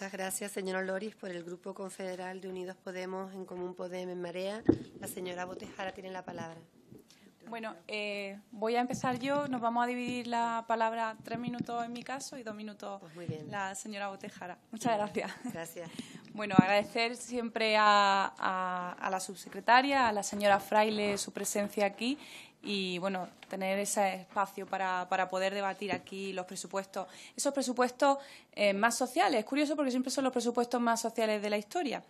Muchas gracias, señor Loris, por el Grupo Confederal de Unidos Podemos en Común Podemos en Marea. La señora Botejara tiene la palabra. Bueno, eh, voy a empezar yo. Nos vamos a dividir la palabra tres minutos en mi caso y dos minutos pues la señora Botejara. Muchas gracias. Gracias. Bueno, agradecer siempre a, la subsecretaria, a la señora Fraile su presencia aquí y bueno, tener ese espacio para, poder debatir aquí los presupuestos, esos presupuestos eh, más sociales. Es curioso porque siempre son los presupuestos más sociales de la historia.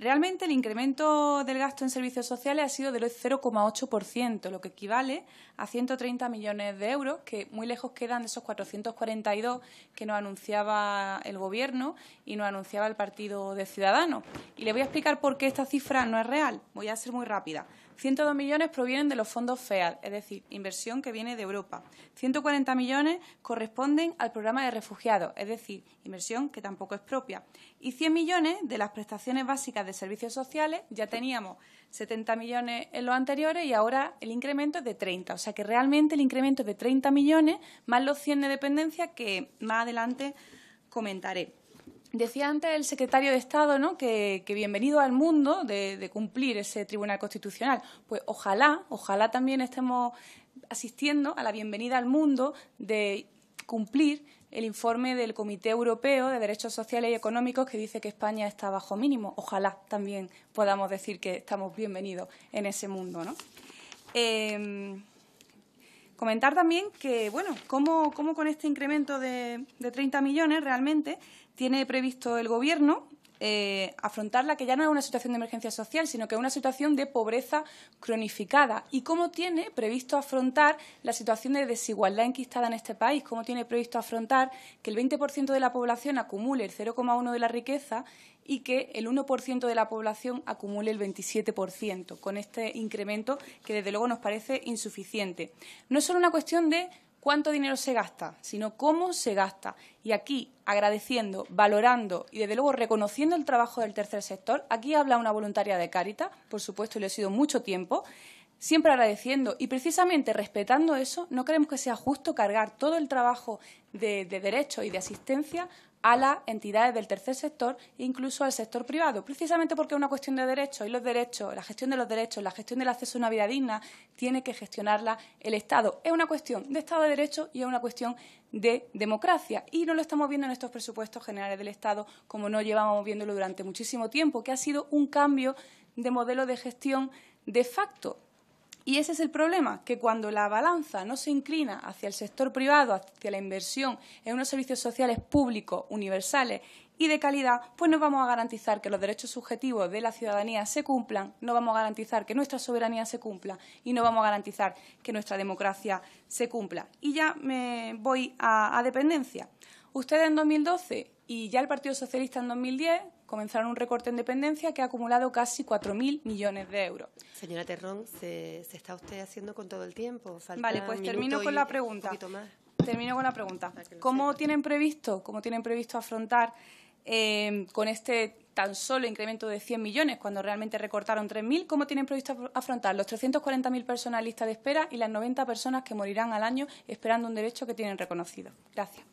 Realmente el incremento del gasto en servicios sociales ha sido del 0,8%, lo que equivale a 130 millones de euros, que muy lejos quedan de esos 442 que nos anunciaba el Gobierno y nos anunciaba el Partido de Ciudadanos. Y le voy a explicar por qué esta cifra no es real. Voy a ser muy rápida. 102 millones provienen de los fondos FEAD, es decir, inversión que viene de Europa. 140 millones corresponden al programa de refugiados, es decir, inversión que tampoco es propia. Y 100 millones de las prestaciones básicas de servicios sociales, ya teníamos 70 millones en los anteriores y ahora el incremento es de 30. O sea que realmente el incremento es de 30 millones más los 100 de dependencia que más adelante comentaré. Decía antes el secretario de Estado ¿no? que, bienvenido al mundo de, cumplir ese Tribunal Constitucional. Pues ojalá, ojalá también estemos asistiendo a la bienvenida al mundo de cumplir el informe del Comité Europeo de Derechos Sociales y Económicos que dice que España está bajo mínimo. Ojalá también podamos decir que estamos bienvenidos en ese mundo. ¿no? Em, comentar también que, bueno, cómo, cómo con este incremento de, de 30 millones realmente tiene previsto el Gobierno eh, afrontar la que ya no es una situación de emergencia social, sino que es una situación de pobreza cronificada. ¿Y cómo tiene previsto afrontar la situación de desigualdad enquistada en este país? ¿Cómo tiene previsto afrontar que el 20% de la población acumule el 0,1% de la riqueza y que el 1% de la población acumule el 27%, con este incremento que desde luego nos parece insuficiente? No es solo una cuestión de cuánto dinero se gasta, sino cómo se gasta. Y aquí, agradeciendo, valorando y, desde luego, reconociendo el trabajo del tercer sector, aquí habla una voluntaria de Caritas, por supuesto, y ha he sido mucho tiempo, siempre agradeciendo y precisamente respetando eso, no creemos que sea justo cargar todo el trabajo de, derechos y de asistencia a las entidades del tercer sector e incluso al sector privado, precisamente porque es una cuestión de derechos y los derechos, la gestión de los derechos, la gestión del acceso a una vida digna, tiene que gestionarla el Estado. Es una cuestión de Estado de Derecho y es una cuestión de democracia. Y no lo estamos viendo en estos presupuestos generales del Estado, como no llevamos viéndolo durante muchísimo tiempo, que ha sido un cambio de modelo de gestión de facto y ese es el problema, que cuando la balanza no se inclina hacia el sector privado, hacia la inversión en unos servicios sociales públicos, universales y de calidad, pues no vamos a garantizar que los derechos subjetivos de la ciudadanía se cumplan, no vamos a garantizar que nuestra soberanía se cumpla y no vamos a garantizar que nuestra democracia se cumpla. Y ya me voy a, dependencia. Ustedes en 2012 y ya el Partido Socialista en 2010 comenzaron un recorte en dependencia que ha acumulado casi 4.000 millones de euros. Señora Terrón, ¿se, está usted haciendo con todo el tiempo? vale, pues termino con la pregunta. Termino con la pregunta. ¿Cómo tienen previsto, cómo tienen previsto afrontar eh, con este tan solo incremento de 100 millones, cuando realmente recortaron 3.000, ¿cómo tienen previsto afrontar los 340.000 personas en lista de espera y las 90 personas que morirán al año esperando un derecho que tienen reconocido? Gracias.